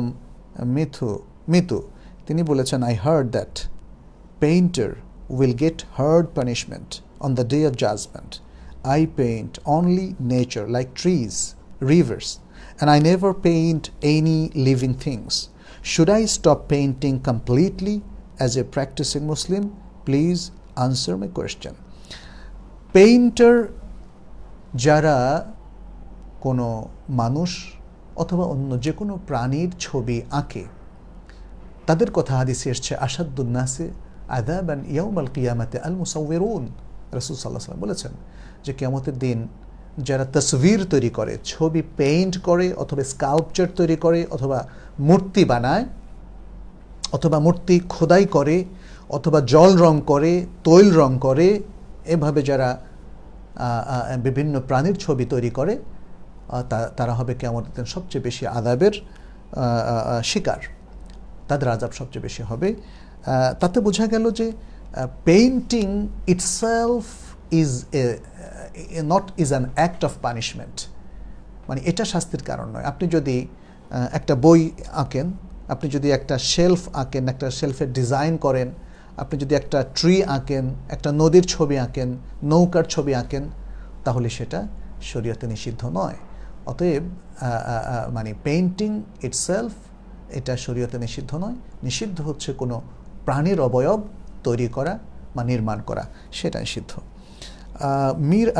বেগম মিথু মিতু তিনি বলেছেন I heard that painter will get hard punishment on the day of judgement I paint only nature like trees rivers and I never paint any living things should I stop painting completely as a practising Muslim please answer my question painter যারা কোনো মানুষ অথবা অন্য যে কোনো প্রাণীর ছবি আঁকে তাদের কথা হাদিসে এসছে আসাদুন্নাসে আদাবান ইয়াউমাল কিয়ামাতে আল মুসাউরুন রসুল সাল্লাহ সাল্লাম বলেছেন যে কেয়ামতের দিন যারা তসবির তৈরি করে ছবি পেইন্ট করে অথবা স্কাল্পচার তৈরি করে অথবা মূর্তি বানায় অথবা মূর্তি খোদাই করে অথবা জল রং করে তৈল রং করে এভাবে যারা বিভিন্ন প্রাণীর ছবি তৈরি করে তারা হবে কেমন দিন সবচেয়ে বেশি আদাবের শিকার তাদের আজাব সবচেয়ে বেশি হবে তাতে বোঝা গেল যে painting itself is a not is an act of punishment মানে এটা শাস্তির কারণ নয় আপনি যদি একটা বই আঁকেন আপনি যদি একটা শেলফ আঁকেন একটা শেলফের ডিজাইন করেন আপনি যদি একটা ট্রি আঁকেন একটা নদীর ছবি আঁকেন নৌকার ছবি আঁকেন তাহলে সেটা শরীয়তে নিষিদ্ধ নয় অতএব মানে পেইন্টিং ইটসেলফ এটা শরীয়তে নিষিদ্ধ নয় নিষিদ্ধ হচ্ছে কোনো প্রাণীর অবয়ব তৈরি করা বা নির্মাণ করা সেটা নিষিদ্ধ মীর